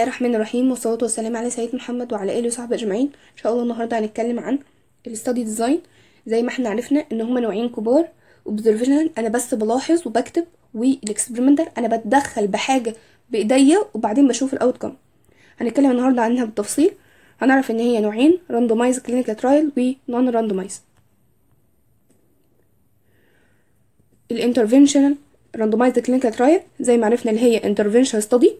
الله الرحمن الرحيم والصلاة والسلام على سيدنا محمد وعلى آله وصحبه أجمعين إن شاء الله النهاردة هنتكلم عن الاستادي ديزاين زي ما احنا عرفنا إن هما نوعين كبار اوبزرفيشنال أنا بس بلاحظ وبكتب والاكسبيرمنتال أنا بتدخل بحاجة بإيديا وبعدين بشوف الأوتكم هنتكلم النهاردة عنها بالتفصيل هنعرف إن هي نوعين راندومايز كلينيكال ترايل ونون راندومايز الانترفينشنال راندومايزد كلينيكال ترايل زي ما عرفنا اللي هي انترفينشنال ستادي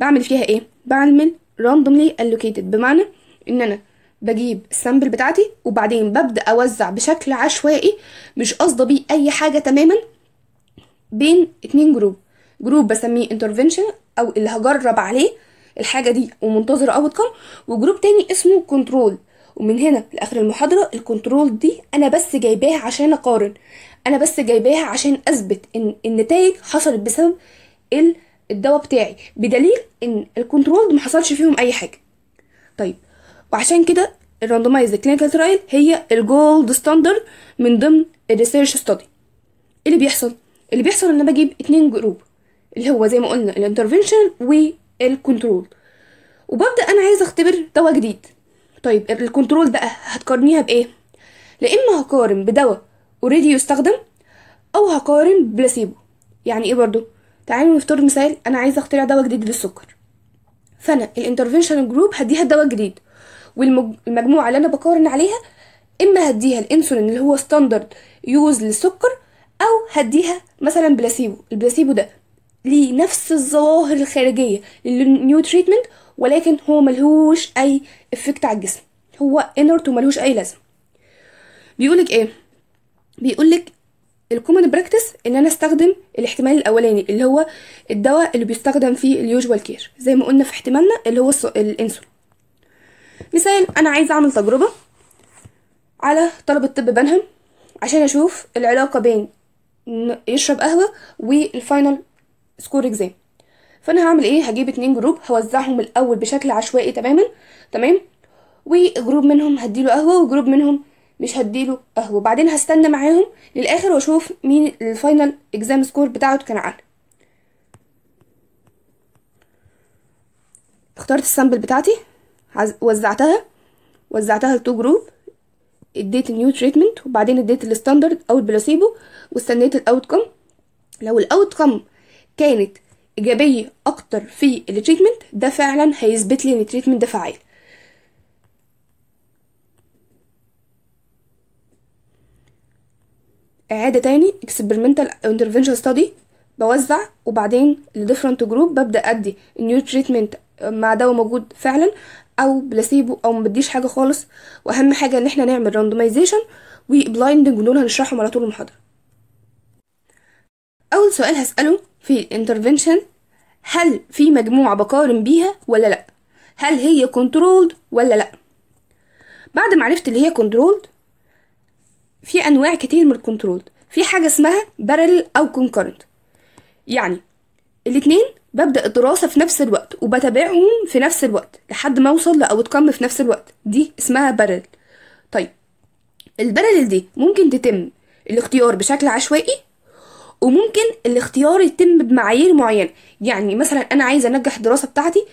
بعمل فيها ايه بعمل randomly allocated بمعنى ان انا بجيب السامبل بتاعتي وبعدين ببدا اوزع بشكل عشوائي مش قصده بيه اي حاجه تماما بين اتنين جروب جروب بسميه intervention او اللي هجرب عليه الحاجه دي ومنتظره outcome وجروب تاني اسمه كنترول ومن هنا لاخر المحاضره الكنترول دي انا بس جايباها عشان اقارن انا بس جايباها عشان اثبت ان النتائج حصلت بسبب ال الدواء بتاعي بدليل ان الكنترول ما حصلش فيهم اي حاجه طيب وعشان كده الراندومايزد كلينيكال ترايل هي الجولد ستاندرد من ضمن الريسيرش ستادي ايه اللي بيحصل اللي بيحصل ان انا بجيب اتنين جروب اللي هو زي ما قلنا الانترفنشن والكنترول وببدا انا عايزه اختبر دواء جديد طيب الكنترول بقى هتقارنيها بايه لا اما هقارن بدواء اوريدي يستخدم او هقارن بلاسيبو يعني ايه برضو تعالوا نفترض مثال انا عايزه اخترع دواء جديد للسكر فانا الانترفنشن جروب هديها الدواء الجديد والمجموعه اللي انا بقارن عليها اما هديها الانسولين اللي هو ستاندرد يوز للسكر او هديها مثلا بلاسيبو البلاسيبو ده ليه نفس الظواهر الخارجيه للنيو تريتمنت ولكن هو ملهوش اي افكت على الجسم هو انرت وملهوش اي لازمه بيقولك ايه بيقولك الكومن براكتس ان انا استخدم الاحتمال الاولاني اللي هو الدواء اللي بيستخدم في اليوجوال كير زي ما قلنا في احتمالنا اللي هو الانسولين مثال انا عايزه اعمل تجربه على طلبه طب بنهم عشان اشوف العلاقه بين يشرب قهوه والفاينل سكور اكزام فانا هعمل ايه هجيب اتنين جروب هوزعهم الاول بشكل عشوائي تماما تمام وجروب منهم هديله قهوه وجروب منهم مش هديله قهوه وبعدين هستنى معاهم للاخر واشوف مين الفاينل اكزام سكور بتاعه كان عالي اخترت السامبل بتاعتي وزعتها وزعتها لتو جروب اديت النيو تريتمنت وبعدين اديت الستاندرد او البلاسيبو واستنيت الاوت كم لو الاوت كم كانت ايجابيه اكتر في التريتمنت ده فعلا هيثبت لي ان التريتمنت ده فعال إعادة تاني experimental intervention study بوزع وبعدين different جروب ببدأ أدي new treatment مع دواء موجود فعلا أو بلاسيبو أو مبديش حاجة خالص وأهم حاجة إن احنا نعمل randomization blinding ودول هنشرحهم على طول المحاضرة أول سؤال هسأله في intervention هل في مجموعة بقارن بيها ولا لأ هل هي controlled ولا لأ بعد ما عرفت اللي هي controlled في انواع كتير من الكنترول في حاجه اسمها بارل او كونكرنت يعني الاتنين ببدا الدراسه في نفس الوقت وبتابعهم في نفس الوقت لحد ما اوصل لاوتكم في نفس الوقت دي اسمها بارل طيب البارل دي ممكن تتم الاختيار بشكل عشوائي وممكن الاختيار يتم بمعايير معينه يعني مثلا انا عايزه انجح الدراسه بتاعتي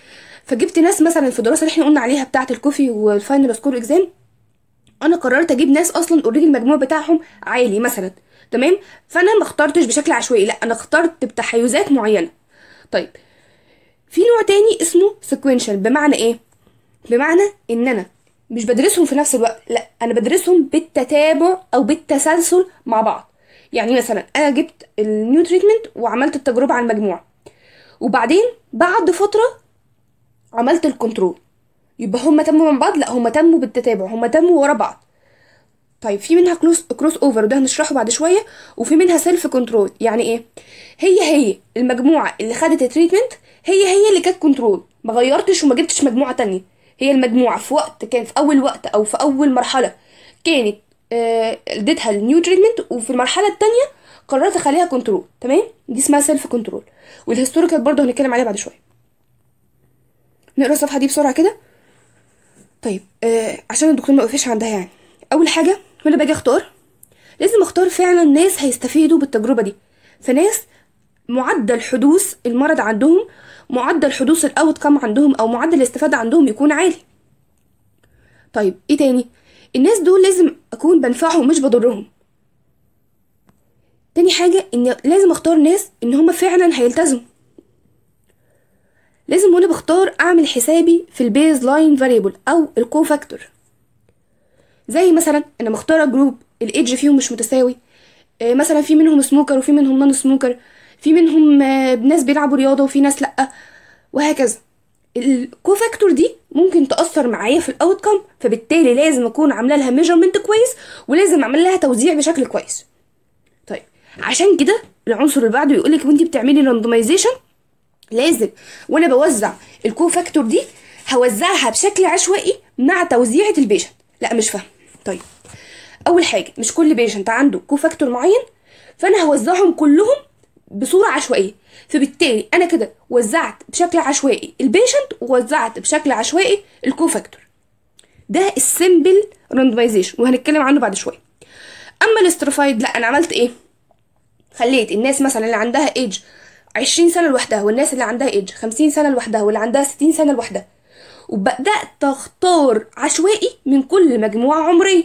فجبت ناس مثلا في الدراسه اللي احنا قلنا عليها بتاعه الكوفي والفاينل سكور اكزام انا قررت اجيب ناس اصلا اوريدي المجموع بتاعهم عالي مثلا تمام فانا ما اخترتش بشكل عشوائي لا انا اخترت بتحيزات معينه طيب في نوع تاني اسمه سيكوينشال بمعنى ايه بمعنى ان انا مش بدرسهم في نفس الوقت لا انا بدرسهم بالتتابع او بالتسلسل مع بعض يعني مثلا انا جبت النيو تريتمنت وعملت التجربه على المجموعه وبعدين بعد فتره عملت الكنترول يبقى هما تموا من بعض لا هما تموا بالتتابع هما تموا ورا بعض طيب في منها كروس كروس اوفر وده هنشرحه بعد شويه وفي منها سيلف كنترول يعني ايه هي هي المجموعه اللي خدت التريتمنت هي هي اللي كانت كنترول ما غيرتش وما جبتش مجموعه تانية هي المجموعه في وقت كان في اول وقت او في اول مرحله كانت آه، اديتها آه النيو تريتمنت وفي المرحله التانية قررت اخليها كنترول تمام دي اسمها سيلف كنترول والهيستوريكال برضه هنتكلم عليها بعد شويه نقرا الصفحه دي بسرعه كده طيب آه عشان الدكتور ما يقفش عندها يعني اول حاجه وانا باجي اختار لازم اختار فعلا ناس هيستفيدوا بالتجربه دي فناس معدل حدوث المرض عندهم معدل حدوث الاوت كام عندهم او معدل الاستفاده عندهم يكون عالي طيب ايه تاني الناس دول لازم اكون بنفعهم مش بضرهم تاني حاجه ان لازم اختار ناس ان هما فعلا هيلتزموا لازم وانا بختار اعمل حسابي في البيز لاين فاريبل او فاكتور زي مثلا انا مختاره جروب الايدج فيهم مش متساوي آه، مثلا في منهم سموكر وفي منهم نون سموكر في منهم آه، ناس بيلعبوا رياضه وفي ناس لا وهكذا فاكتور دي ممكن تاثر معايا في الاوت كام فبالتالي لازم اكون عامله لها ميجرمنت كويس ولازم اعمل لها توزيع بشكل كويس طيب عشان كده العنصر اللي بعده يقول لك وانت بتعملي راندمايزيشن لازم وانا بوزع الكو فاكتور دي هوزعها بشكل عشوائي مع توزيعه البيشنت لا مش فاهم طيب اول حاجه مش كل بيشنت عنده كو فاكتور معين فانا هوزعهم كلهم بصوره عشوائيه فبالتالي انا كده وزعت بشكل عشوائي البيشنت ووزعت بشكل عشوائي الكو فاكتور ده السيمبل راندمايزيشن وهنتكلم عنه بعد شويه اما الاسترفايد لا انا عملت ايه خليت الناس مثلا اللي عندها ايدج 20 سنه لوحدها والناس اللي عندها ايدج 50 سنه لوحدها واللي عندها 60 سنه لوحدها وبدات اختار عشوائي من كل مجموعه عمريه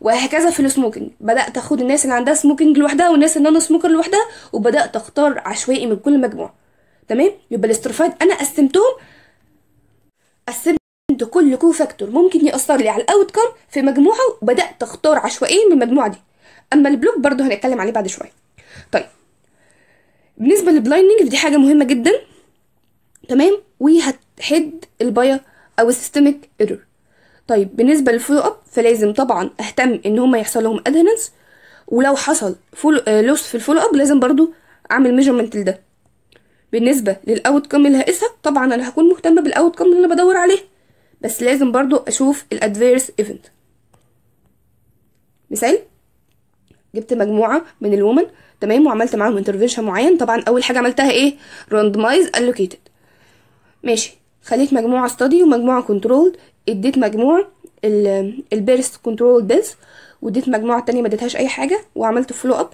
وهكذا في السموكينج بدات اخد الناس اللي عندها سموكينج لوحدها والناس اللي انا سموكر لوحدها وبدات اختار عشوائي من كل مجموعه تمام يبقى الاستروفايد انا قسمتهم قسمت كل كو فاكتور ممكن ياثر لي على الاوت كام في مجموعه وبدات اختار عشوائي من المجموعه دي اما البلوك برضه هنتكلم عليه بعد شويه طيب بالنسبه للبلايننج دي حاجه مهمه جدا تمام وهتحد البايا او السيستميك ايرور طيب بالنسبه للفولو اب فلازم طبعا اهتم ان هما يحصل لهم ادهنس ولو حصل فولو آه لوس في الفولو اب لازم برضو اعمل ميجرمنت لده بالنسبه للاوت كام اللي هقيسها طبعا انا هكون مهتمه بالاوت كام اللي انا بدور عليه بس لازم برضو اشوف الادفيرس ايفنت مثال جبت مجموعه من الومن تمام وعملت معاهم انترفيشن معين طبعا اول حاجه عملتها ايه راندمايز الوكيتد ماشي خليت مجموعه ستادي ومجموعه كنترول اديت مجموع البيرست كنترول بيز واديت مجموعه تانية ما اديتهاش اي حاجه وعملت فولو اب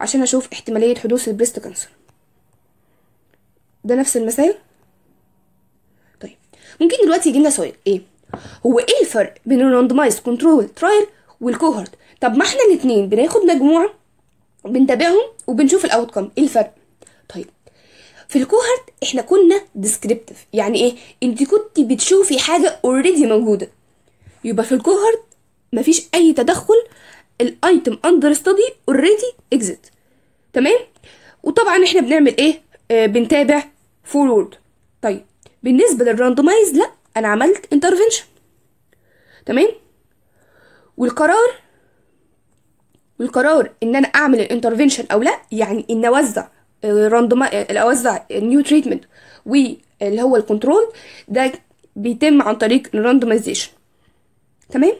عشان اشوف احتماليه حدوث البريست كانسر ده نفس المثال طيب ممكن دلوقتي يجي لنا سؤال ايه هو ايه الفرق بين الراندمايز كنترول ترايل والكوهورت طب ما احنا الاثنين بناخد مجموعه بنتابعهم وبنشوف الاوت كوم ايه الفرق طيب في الكوهرت احنا كنا ديسكريبتيف يعني ايه انت كنت بتشوفي حاجه اوريدي موجوده يبقى في الكوهرت مفيش اي تدخل الايتم اندر ستادي اوريدي اكزيت تمام وطبعا احنا بنعمل ايه آه بنتابع فورورد طيب بالنسبه للراندومايز لا انا عملت انترفينشن تمام والقرار والقرار ان انا اعمل الانترفينشن او لا يعني ان اوزع راندوم اوزع نيو تريتمنت واللي هو الكنترول ده بيتم عن طريق الراندومايزيشن تمام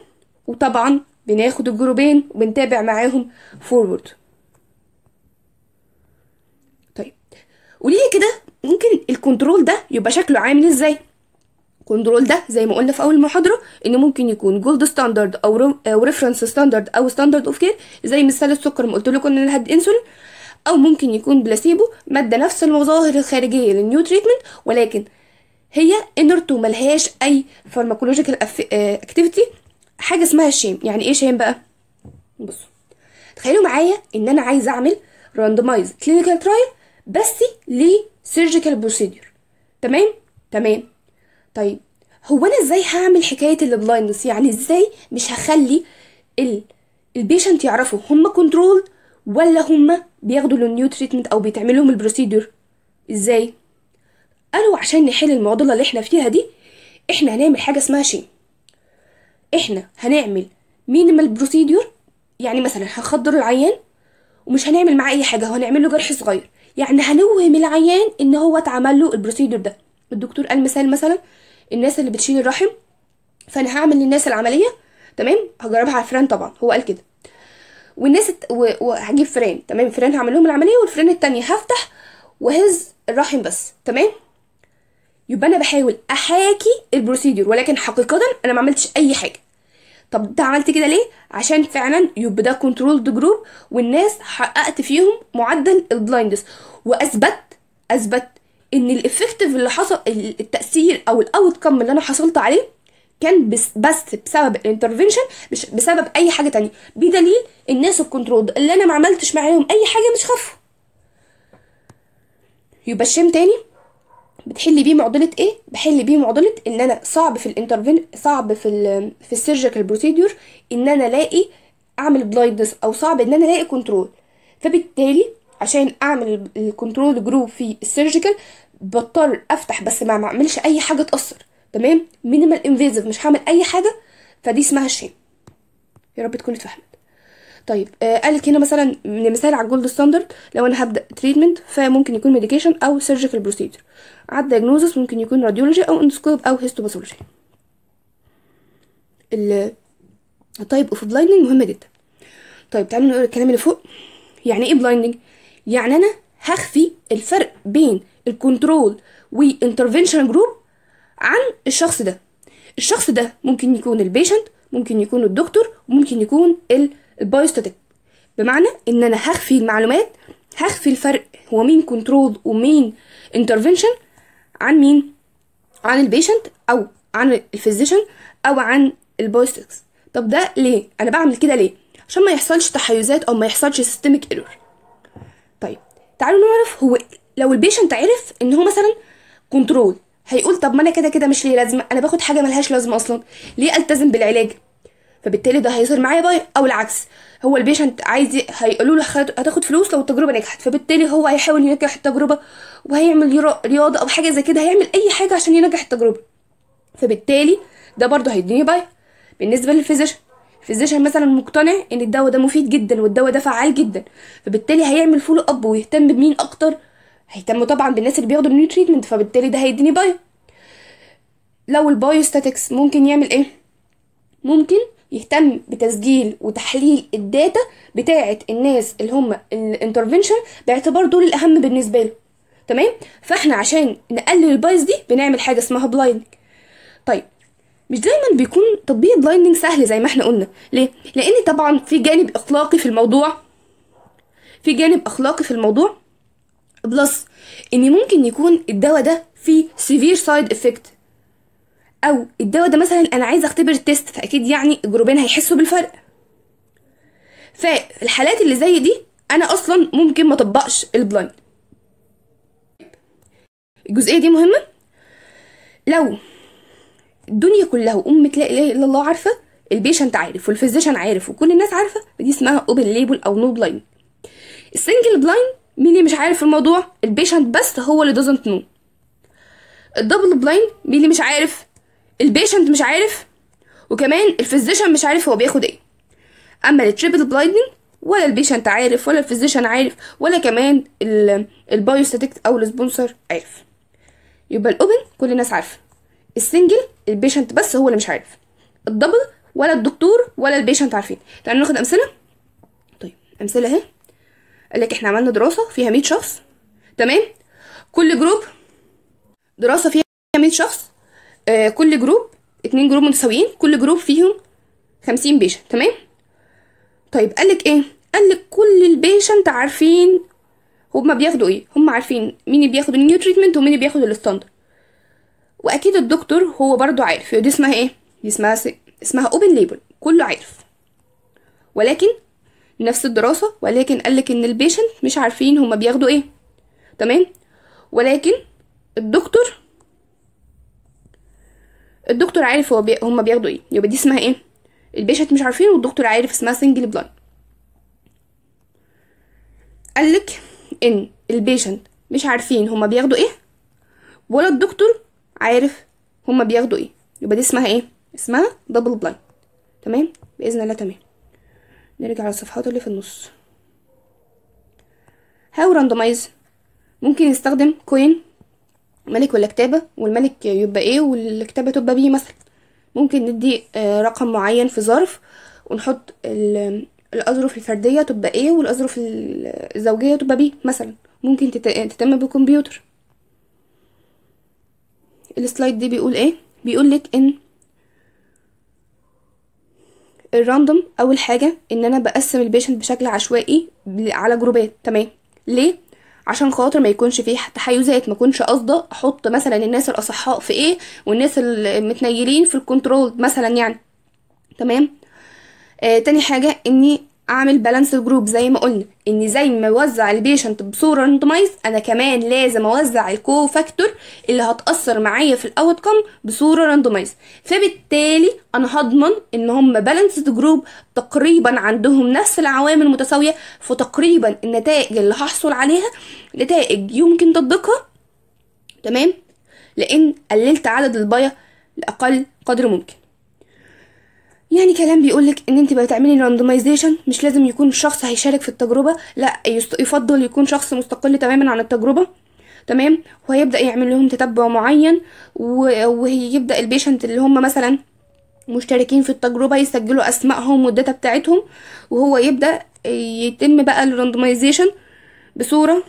وطبعا بناخد الجروبين وبنتابع معاهم فورورد طيب وليه كده ممكن الكنترول ده يبقى شكله عامل ازاي كنترول ده زي ما قلنا في اول محاضره ان ممكن يكون جولد ستاندرد او ريفرنس ستاندرد آه، او ستاندرد اوف كير زي مثال السكر ما قلت لكم ان الهد انسولين او ممكن يكون بلاسيبو ماده نفس المظاهر الخارجيه للنيو تريتمنت ولكن هي انرتو ملهاش اي فارماكولوجيكال اكتيفيتي آه، حاجه اسمها الشيم يعني ايه شيم بقى بصوا تخيلوا معايا ان انا عايز اعمل راندمايز كلينيكال ترايل بس لسيرجيكال بروسيدور تمام تمام طيب هو انا ازاي هعمل حكايه البلايندنس يعني ازاي مش هخلي البيشنت يعرفوا هم كنترول ولا هم بياخدوا النيو تريتمنت او بيتعمل لهم البروسيدور ازاي قالوا عشان نحل المعضله اللي احنا فيها دي احنا هنعمل حاجه اسمها شيء احنا هنعمل مينيمال بروسيدور يعني مثلا هنخدر العيان ومش هنعمل معاه اي حاجه هو هنعمل له جرح صغير يعني هنوهم العيان ان هو اتعمل له البروسيدور ده الدكتور قال مثال مثلا الناس اللي بتشيل الرحم فانا هعمل للناس العمليه تمام هجربها على فران طبعا هو قال كده والناس الت... وهجيب فران تمام فران هعمل لهم العمليه والفران التانية هفتح وهز الرحم بس تمام يبقى انا بحاول احاكي البروسيدور ولكن حقيقه انا ما عملتش اي حاجه طب انت عملت كده ليه عشان فعلا يبقى ده كنترول جروب والناس حققت فيهم معدل البلايندس واثبت اثبت ان الافكتيف اللي حصل التاثير او الاوت كم اللي انا حصلت عليه كان بس, بس بسبب الانترفنشن مش بسبب اي حاجه تانية بدليل الناس الكنترول اللي انا ما عملتش معاهم اي حاجه مش خافوا يبقى الشام تاني بتحل بيه معضله ايه بحل بيه معضله ان انا صعب في الانترفين صعب في الـ في السيرجيكال بروسيدور ان انا الاقي اعمل بلايندس او صعب ان انا الاقي كنترول فبالتالي عشان اعمل الكنترول جروب في السيرجيكال بضطر افتح بس ما بعملش اي حاجه تاثر تمام مينيمال انفيزيف مش هعمل اي حاجه فدي اسمها شيم يا رب تكون اتفهمت طيب آه قالك هنا مثلا من مثال على الجولد ستاندرد لو انا هبدا تريتمنت فممكن يكون ميديكيشن او سيرجيكال بروسيدر على الدياجنوزس ممكن يكون راديولوجي او اندوسكوب او هيستوباثولوجي طيب اوف بلايندنج مهم جدا طيب تعالوا نقول الكلام اللي فوق يعني ايه بلايندنج يعني انا هخفي الفرق بين الكنترول والانترفنشن جروب عن الشخص ده الشخص ده ممكن يكون البيشنت ممكن يكون الدكتور ممكن يكون البايوستاتيك بمعنى ان انا هخفي المعلومات هخفي الفرق هو مين كنترول ومين انترفنشن عن مين عن البيشنت او عن الفيزيشن او عن البايوستاتيكس طب ده ليه انا بعمل كده ليه عشان ما يحصلش تحيزات او ما يحصلش سيستميك ايرور طيب تعالوا نعرف هو لو البيشنت عرف ان هو مثلا كنترول هيقول طب ما انا كده كده مش ليه لازمه انا باخد حاجه ملهاش لازمه اصلا ليه التزم بالعلاج فبالتالي ده هيصير معايا باي او العكس هو البيشنت عايز هيقولوا له هتاخد فلوس لو التجربه نجحت فبالتالي هو هيحاول ينجح التجربه وهيعمل رياضه او حاجه زي كده هيعمل اي حاجه عشان ينجح التجربه فبالتالي ده برضه هيديني باي بالنسبه للفيزيشن الفيزيشن مثلا مقتنع ان الدواء ده مفيد جدا والدواء ده فعال جدا فبالتالي هيعمل فولو اب ويهتم بمين اكتر هيهتموا طبعا بالناس اللي بياخدوا النيو تريتمنت فبالتالي ده هيديني بايو لو البايوستاتكس ممكن يعمل ايه ممكن يهتم بتسجيل وتحليل الداتا بتاعه الناس اللي هم الانترفنشن باعتبار دول الاهم بالنسبه له تمام فاحنا عشان نقلل البايس دي بنعمل حاجه اسمها بلايندنج طيب مش دايما بيكون تطبيق بلايندنج سهل زي ما احنا قلنا ليه لان طبعا في جانب اخلاقي في الموضوع في جانب اخلاقي في الموضوع بلس ان ممكن يكون الدواء ده فيه سيفير سايد افكت او الدواء ده مثلا انا عايز اختبر تيست فاكيد يعني الجروبين هيحسوا بالفرق فالحالات اللي زي دي انا اصلا ممكن ما اطبقش البلاين الجزئيه دي مهمه لو الدنيا كلها وامة لا اله الا الله عارفه البيشنت عارف والفيزيشن عارف وكل الناس عارفه دي اسمها اوبن ليبل او نو بلايند السنجل بلايند مين اللي مش عارف الموضوع البيشنت بس هو اللي doesn't know الدبل بلايند مين اللي مش عارف البيشنت مش عارف وكمان الفيزيشن مش عارف هو بياخد ايه اما التريبل بلايندنج ولا البيشنت عارف ولا الفيزيشن عارف ولا كمان البايوستاتيك او السبونسر عارف يبقى الاوبن كل الناس عارفه السنجل البيشنت بس هو اللي مش عارف الدبل ولا الدكتور ولا البيشنت عارفين تعالوا ناخد امثله طيب امثله اهي قال لك احنا عملنا دراسه فيها 100 شخص تمام كل جروب دراسه فيها 100 شخص آه كل جروب اتنين جروب متساويين كل جروب فيهم 50 بيشنت تمام طيب قال لك ايه قال لك كل البيشنت عارفين هما بياخدوا ايه هما عارفين مين بياخد النيو تريتمنت ومين بياخد الستاندر واكيد الدكتور هو برضو عارف دي اسمها ايه دي اسمها س... اسمها اوبن ليبل كله عارف ولكن نفس الدراسة ولكن قالك إن البيشنت مش عارفين هما بياخدوا إيه تمام ولكن الدكتور الدكتور عارف هو بي... هما بياخدوا إيه يبقى دي اسمها إيه البيشنت مش عارفين والدكتور عارف اسمها سنجل بلاند قالك إن البيشنت مش عارفين هما بياخدوا إيه ولا الدكتور عارف هما بياخدوا إيه يبقى دي اسمها إيه اسمها دبل بلاين تمام بإذن الله تمام نرجع للصفحات اللي في النص هاو راندمايز ممكن نستخدم كوين ملك ولا كتابة والملك يبقى ايه والكتابة تبقى بيه مثلا ممكن ندي آه، رقم معين في ظرف ونحط الأظرف الفردية تبقى ايه والأظرف الزوجية تبقى بيه مثلا ممكن تتم بالكمبيوتر السلايد دي بيقول ايه بيقول لك ان الراندوم اول حاجه ان انا بقسم البيشنت بشكل عشوائي على جروبات تمام ليه عشان خاطر ما يكونش فيه تحيزات ما اكونش قصده احط مثلا الناس الاصحاء في ايه والناس المتنيلين في الكنترول مثلا يعني تمام آه تاني حاجه اني اعمل بالانس جروب زي ما قلنا ان زي ما بوزع البيشنت بصوره راندمايز انا كمان لازم اوزع الكو فاكتور اللي هتاثر معايا في الاوتكم بصوره راندمايز فبالتالي انا هضمن ان هم بالانس جروب تقريبا عندهم نفس العوامل متساويه فتقريبا النتائج اللي هحصل عليها نتائج يمكن تطبيقها تمام لان قللت عدد البايا لاقل قدر ممكن يعني كلام بيقولك ان انت بقى تعملي راندمايزيشن مش لازم يكون الشخص هيشارك في التجربه لا يفضل يكون شخص مستقل تماما عن التجربه تمام وهيبدا يعمل لهم تتبع معين وهيبدا البيشنت اللي هم مثلا مشتركين في التجربه يسجلوا اسمائهم والداتا بتاعتهم وهو يبدا يتم بقى الراندمايزيشن بصوره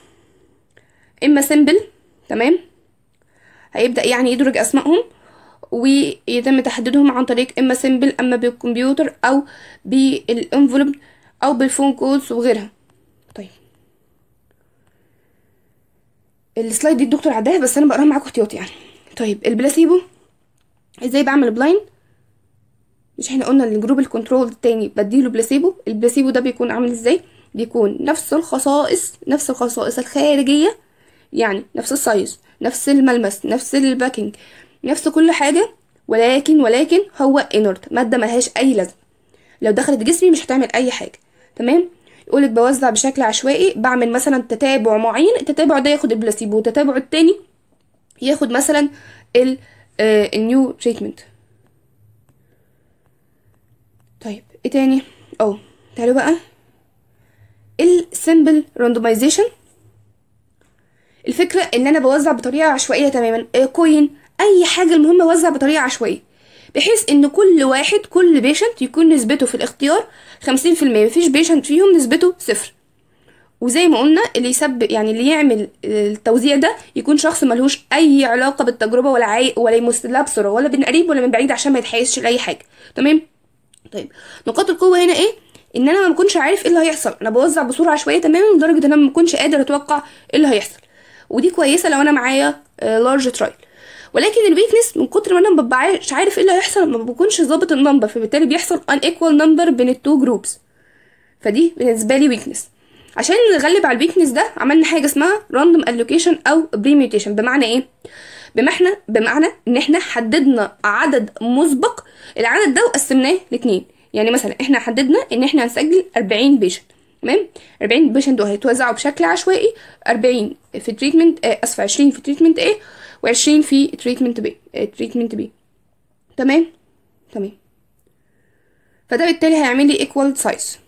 اما سيمبل تمام هيبدا يعني يدرج اسمائهم ويتم تحديدهم عن طريق اما سيمبل اما بالكمبيوتر او بالانفلوب او بالفون كولز وغيرها طيب السلايد دي الدكتور عداها بس انا بقراها معاكم احتياطي يعني طيب البلاسيبو ازاي بعمل بلايند مش احنا قلنا الجروب الكنترول التاني بديله بلاسيبو البلاسيبو ده بيكون عامل ازاي بيكون نفس الخصائص نفس الخصائص الخارجيه يعني نفس السايز نفس الملمس نفس الباكينج نفس كل حاجة ولكن ولكن هو انرت مادة ملهاش أي لازمة لو دخلت جسمي مش هتعمل أي حاجة تمام يقولك بوزع بشكل عشوائي بعمل مثلا تتابع معين التتابع ده ياخد البلاسيبو التتابع التاني ياخد مثلا ال آه، النيو تريتمنت طيب ايه تاني اه تعالوا بقى السيمبل راندومايزيشن الفكره ان انا بوزع بطريقه عشوائيه تماما كوين آه، اي حاجه المهم وزع بطريقه عشوائيه بحيث ان كل واحد كل بيشنت يكون نسبته في الاختيار 50% مفيش بيشنت فيهم نسبته صفر وزي ما قلنا اللي يسبب يعني اللي يعمل التوزيع ده يكون شخص ملهوش اي علاقه بالتجربه ولا عاي... ولا يمس بسرعه بصوره ولا من قريب ولا من بعيد عشان ما يتحيزش لاي حاجه تمام طيب نقاط القوه هنا ايه ان انا ما بكونش عارف ايه اللي هيحصل انا بوزع بصوره عشوائيه تماما لدرجه ان انا ما بكونش قادر اتوقع ايه اللي هيحصل ودي كويسه لو انا معايا لارج آه، ترايل ولكن الويكنس من كتر ما انا مببقاش عارف ايه اللي هيحصل ما بكونش ظابط النمبر فبالتالي بيحصل ان ايكوال نمبر بين التو جروبس فدي بالنسبه لي ويكنس عشان نغلب على الويكنس ده عملنا حاجه اسمها راندوم الوكيشن او بريميوتيشن بمعنى ايه بمعنى بمعنى ان احنا حددنا عدد مسبق العدد ده وقسمناه لاتنين يعني مثلا احنا حددنا ان احنا هنسجل 40 بيشنت تمام 40 بيشنت دول هيتوزعوا بشكل عشوائي 40 في تريتمنت اسف 20 في تريتمنت ايه وعشرين في تريتمنت بي تريتمنت بي تمام تمام فده بالتالي هيعمل لي ايكوال سايز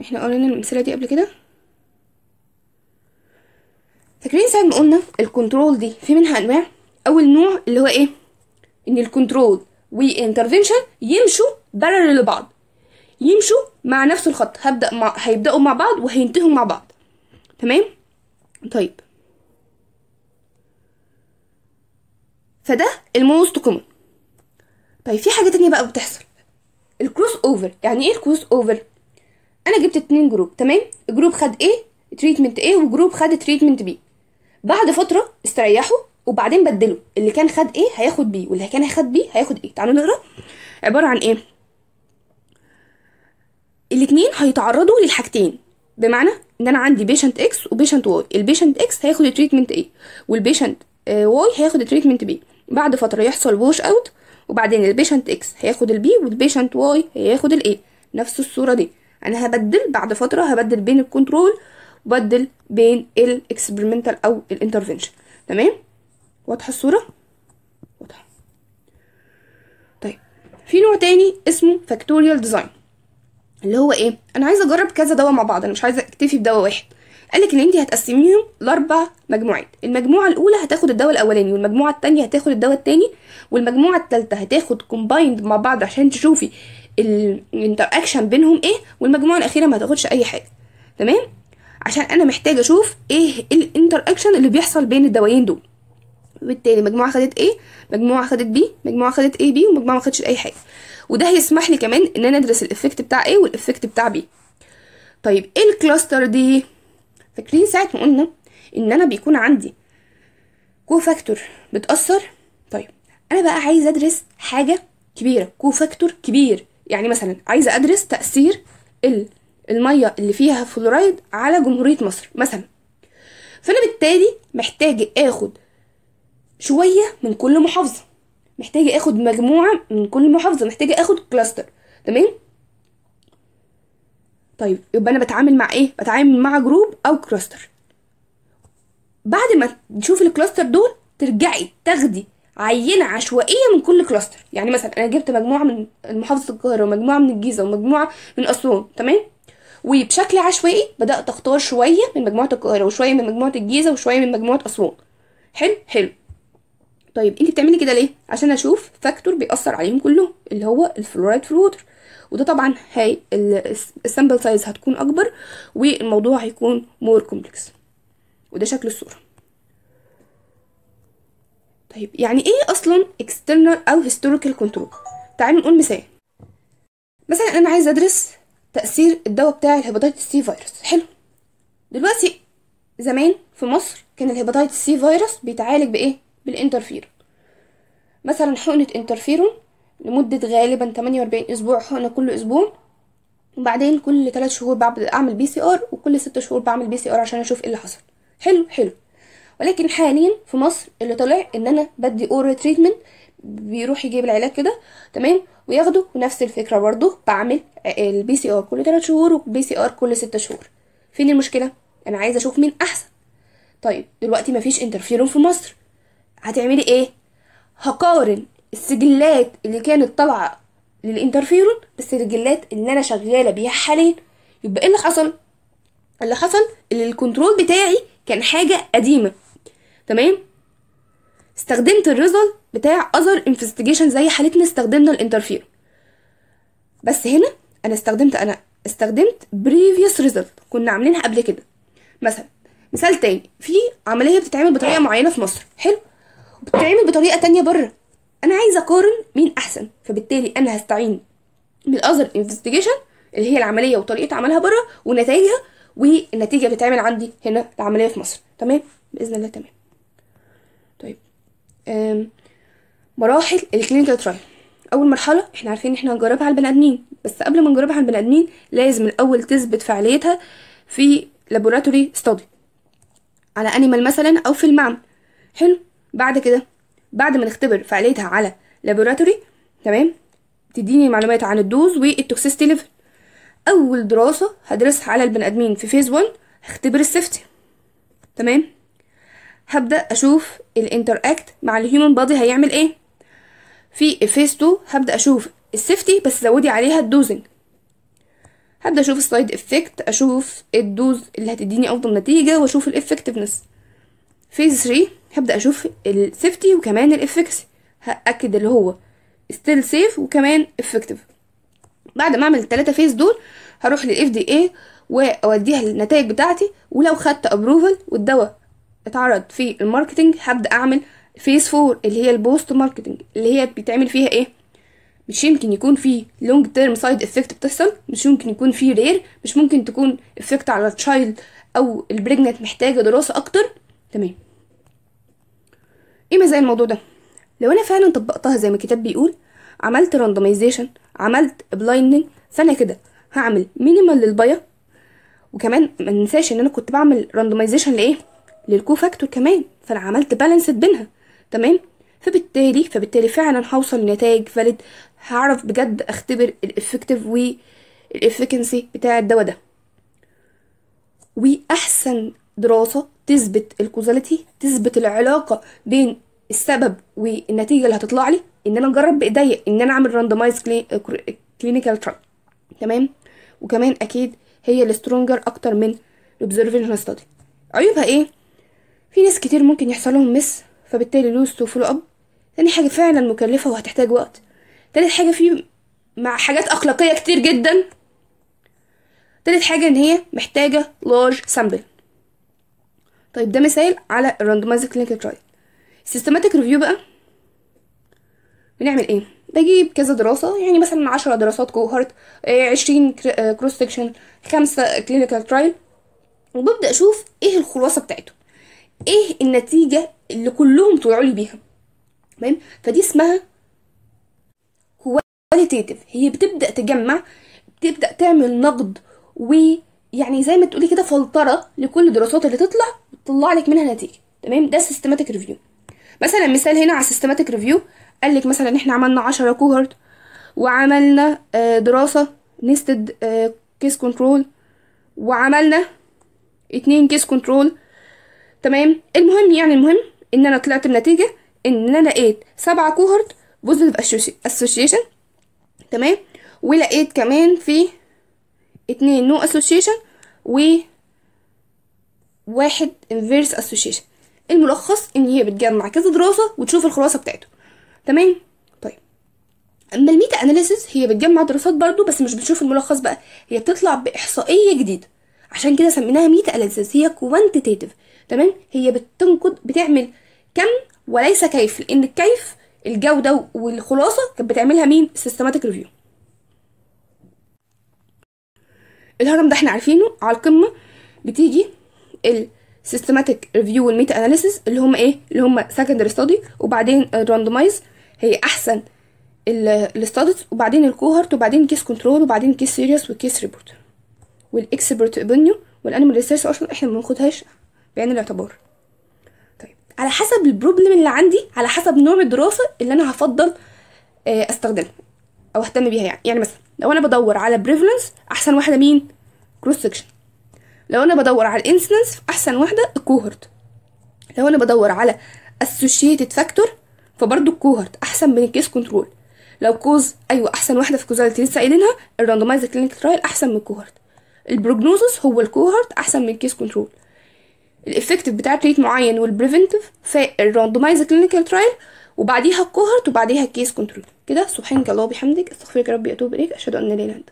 احنا قلنا الامثله دي قبل كده فاكرين ساعه ما قلنا الكنترول دي في منها انواع اول نوع اللي هو ايه ان الكنترول والانترفينشن يمشوا بارل لبعض يمشوا مع نفس الخط هبدا مع هيبداوا مع بعض وهينتهوا مع بعض تمام طيب فده الموست كومن طيب في حاجه تانية بقى بتحصل الكروس اوفر يعني ايه الكروس اوفر انا جبت اتنين جروب تمام جروب خد ايه تريتمنت ايه وجروب خد تريتمنت بي بعد فتره استريحوا وبعدين بدلوا اللي كان خد ايه هياخد بي واللي كان خد بي هياخد ايه تعالوا نقرا عباره عن ايه الاتنين هيتعرضوا للحاجتين بمعنى ان انا عندي بيشنت اكس وبيشنت واي البيشنت اكس هياخد تريتمنت ايه والبيشنت واي هياخد تريتمنت بي بعد فترة يحصل ووش اوت وبعدين البيشنت اكس هياخد البي والبيشنت واي هياخد الاي نفس الصورة دي انا هبدل بعد فترة هبدل بين الكنترول وبدل بين الاكسبرمنتال او الانترفنشن تمام واضحة الصورة واضحة طيب في نوع تاني اسمه فاكتوريال ديزاين اللي هو ايه انا عايزه اجرب كذا دواء مع بعض انا مش عايزه اكتفي بدواء واحد قالك ان انت هتقسميهم لاربع مجموعات المجموعه الاولى هتاخد الدواء الاولاني والمجموعه الثانيه هتاخد الدواء الثاني والمجموعه الثالثه هتاخد كومبايند مع بعض عشان تشوفي الانتر اكشن بينهم ايه والمجموعه الاخيره ما هتاخدش اي حاجه تمام عشان انا محتاجه اشوف ايه الانتر اكشن اللي بيحصل بين الدوايين دول وبالتالي مجموعه خدت ايه مجموعه خدت بي مجموعه خدت اي بي ومجموعه ما خدتش اي حاجه وده هيسمح لي كمان ان انا ادرس الايفكت بتاع ايه والايفكت بتاع بي طيب ايه الكلاستر دي فاكرين ساعه ما قلنا ان انا بيكون عندي كو فاكتور بتاثر طيب انا بقى عايزه ادرس حاجه كبيره كو فاكتور كبير يعني مثلا عايزه ادرس تاثير الميه اللي فيها فلورايد على جمهوريه مصر مثلا فانا بالتالي محتاجة اخد شويه من كل محافظه محتاجه اخد مجموعه من كل محافظه محتاجه اخد كلاستر تمام طيب يبقى انا بتعامل مع ايه بتعامل مع جروب او كلاستر بعد ما تشوفي الكلاستر دول ترجعي تاخدي عينة عشوائية من كل كلاستر يعني مثلا أنا جبت مجموعة من محافظة القاهرة ومجموعة من الجيزة ومجموعة من أسوان تمام وبشكل عشوائي بدأت أختار شوية من مجموعة القاهرة وشوية من مجموعة الجيزة وشوية من مجموعة أسوان حلو حلو طيب انت بتعملي كده ليه عشان اشوف فاكتور بيأثر عليهم كلهم اللي هو الفلورايد في وده طبعا هي السامبل سايز هتكون اكبر والموضوع هيكون مور كومبلكس وده شكل الصوره طيب يعني ايه اصلا external او historical control تعالوا نقول مثال مثلا انا عايز ادرس تاثير الدواء بتاع الهيباتيتس سي فيروس حلو دلوقتي زمان في مصر كان الهيباتيتس سي فيروس بيتعالج بايه بالانترفيرون مثلا حقنه انترفيرون لمدة غالبا 48 أسبوع حقنة كل أسبوع وبعدين كل 3 شهور بعمل بي سي ار وكل 6 شهور بعمل بي سي ار عشان اشوف ايه اللي حصل حلو حلو ولكن حاليا في مصر اللي طالع ان انا بدي اورال تريتمنت بيروح يجيب العلاج كده تمام وياخده ونفس الفكره برضه بعمل البي سي ار كل 3 شهور والبي سي ار كل 6 شهور فين المشكله انا عايزه اشوف مين احسن طيب دلوقتي مفيش انترفيرون في مصر هتعملي ايه هقارن السجلات اللي كانت طالعه للانترفيرون السجلات اللي انا شغاله بيها حاليا يبقى ايه اللي حصل اللي حصل ان الكنترول بتاعي كان حاجه قديمه تمام استخدمت الريزل بتاع اذر انفستيجيشن زي حالتنا استخدمنا الانترفيرون بس هنا انا استخدمت انا استخدمت بريفيوس ريزلت كنا عاملينها قبل كده مثلا مثال تاني في عمليه بتتعمل بطريقه معينه في مصر حلو وبتتعمل بطريقه تانية بره انا عايزه اقارن مين احسن فبالتالي انا هستعين بالاذر انفستيجيشن اللي هي العمليه وطريقه عملها بره ونتائجها والنتيجه بتتعمل عندي هنا العمليه في مصر تمام باذن الله تمام طيب مراحل الكلينيكال ترايل اول مرحله احنا عارفين ان احنا هنجربها على البني ادمين بس قبل ما نجربها على البني ادمين لازم الاول تثبت فعاليتها في لابوراتوري ستادي على انيمال مثلا او في المعمل حلو بعد كده بعد ما نختبر فعاليتها على لابوراتوري تمام تديني معلومات عن الدوز والتوكسيستي ليفل اول دراسه هدرسها على البني ادمين في فيز 1 هختبر السيفتي تمام هبدا اشوف الانتر اكت مع الهيومن بادي هيعمل ايه في فيز 2 هبدا اشوف السيفتي بس زودي عليها الدوزنج هبدا اشوف السايد افكت اشوف الدوز اللي هتديني افضل نتيجه واشوف الافكتفنس فيز 3 هبدا اشوف السيفتي وكمان الافكس هاكد اللي هو ستيل سيف وكمان افكتيف بعد ما اعمل الثلاثه فيز دول هروح للاف دي اي واوديها النتائج بتاعتي ولو خدت ابروفل والدواء اتعرض في الماركتنج هبدا اعمل فيز فور اللي هي البوست ماركتنج اللي هي بيتعمل فيها ايه مش يمكن يكون في لونج تيرم سايد افكت بتحصل مش يمكن يكون في رير مش ممكن تكون افكت على تشايلد او البريجنت محتاجه دراسه اكتر تمام ايه مزايا الموضوع ده لو انا فعلا طبقتها زي ما الكتاب بيقول عملت راندمايزيشن عملت بلايندنج فانا كده هعمل مينيمال للبايا وكمان ما ننساش ان انا كنت بعمل راندمايزيشن لايه للكو فاكتور كمان فانا عملت بالانسد بينها تمام فبالتالي فبالتالي فعلا هوصل لنتائج فاليد هعرف بجد اختبر الافكتيف والافكنسي بتاع الدواء ده واحسن دراسه تثبت الكوزاليتي تثبت العلاقه بين السبب والنتيجه اللي هتطلع لي ان انا اجرب بايديا ان انا اعمل راندمايز كلينيكال ترايل تمام وكمان اكيد هي السترونجر اكتر من الاوبزرفيشن ستادي عيوبها ايه في ناس كتير ممكن يحصل لهم مس فبالتالي لوست تو فولو اب تاني حاجه فعلا مكلفه وهتحتاج وقت تالت حاجه في مع حاجات اخلاقيه كتير جدا تالت حاجه ان هي محتاجه لارج سامبل طيب ده مثال على الراندمايزد كلينيكال ترايل سيستماتيك ريفيو بقى بنعمل ايه بجيب كذا دراسة يعني مثلا 10 دراسات كوهارت 20 كروس سكشن 5 كلينيكال ترايل وببدأ أشوف ايه الخلاصة بتاعتهم ايه النتيجة اللي كلهم طلعوا لي بيها تمام فدي اسمها كواليتيتيف هي بتبدأ تجمع بتبدأ تعمل نقد و يعني زي ما تقولي كده فلتره لكل الدراسات اللي تطلع تطلع لك منها نتيجه تمام ده سيستماتيك ريفيو مثلا مثال هنا على السيستماتيك ريفيو قال لك مثلا احنا عملنا 10 كوهورت وعملنا آه، دراسه نستد كيس كنترول وعملنا اتنين كيس كنترول تمام المهم يعني المهم ان انا طلعت بنتيجه ان انا لقيت سبعة كوهورت بوزيتيف اسوشيشن تمام ولقيت كمان في اتنين نو اسوشيشن و واحد انفيرس اسوشيشن الملخص ان هي بتجمع كذا دراسه وتشوف الخلاصه بتاعته تمام طيب اما الميتا اناليسيس هي بتجمع دراسات برضو بس مش بتشوف الملخص بقى هي بتطلع باحصائيه جديده عشان كده سميناها ميتا اناليسيس هي كوانتيتيف تمام هي بتنقد بتعمل كم وليس كيف لان الكيف الجوده والخلاصه كانت بتعملها مين سيستماتيك ريفيو الهرم ده احنا عارفينه على القمه بتيجي السيستماتيك ريفيو والميتا اناليسيس اللي هم ايه اللي هم سكندري ستادي وبعدين الراندمايز هي احسن الاستادز وبعدين الكوهرت وبعدين كيس كنترول وبعدين كيس سيريس والكيس ريبورت والاكسبرت اوبينيون والانيمال ريسيرش اصلا احنا ما بناخدهاش بعين الاعتبار طيب على حسب البروبلم اللي عندي على حسب نوع الدراسه اللي انا هفضل آه، استخدمها او اهتم بيها يعني يعني مثلا لو انا بدور على بريفلنس احسن واحده مين كروس سكشن لو انا بدور على الانسنس احسن واحده الكوهرت لو انا بدور على اسوشيتد فاكتور فبرضو الكوهرت احسن من الكيس كنترول لو كوز ايوه احسن واحده في كوزاليتي لسه قايلينها الراندمايز كلينيك ترايل احسن من الكوهرت البروجنوزس هو الكوهرت احسن من الكيس كنترول الافكتيف بتاع تريت معين والبريفنتيف في الراندمايز كلينيكال ترايل وبعديها الكوهرت وبعديها الكيس كنترول بده سبحانك اللهم وبحمدك استغفرك ربي اتوب اليك اشهد ان لا اله الا انت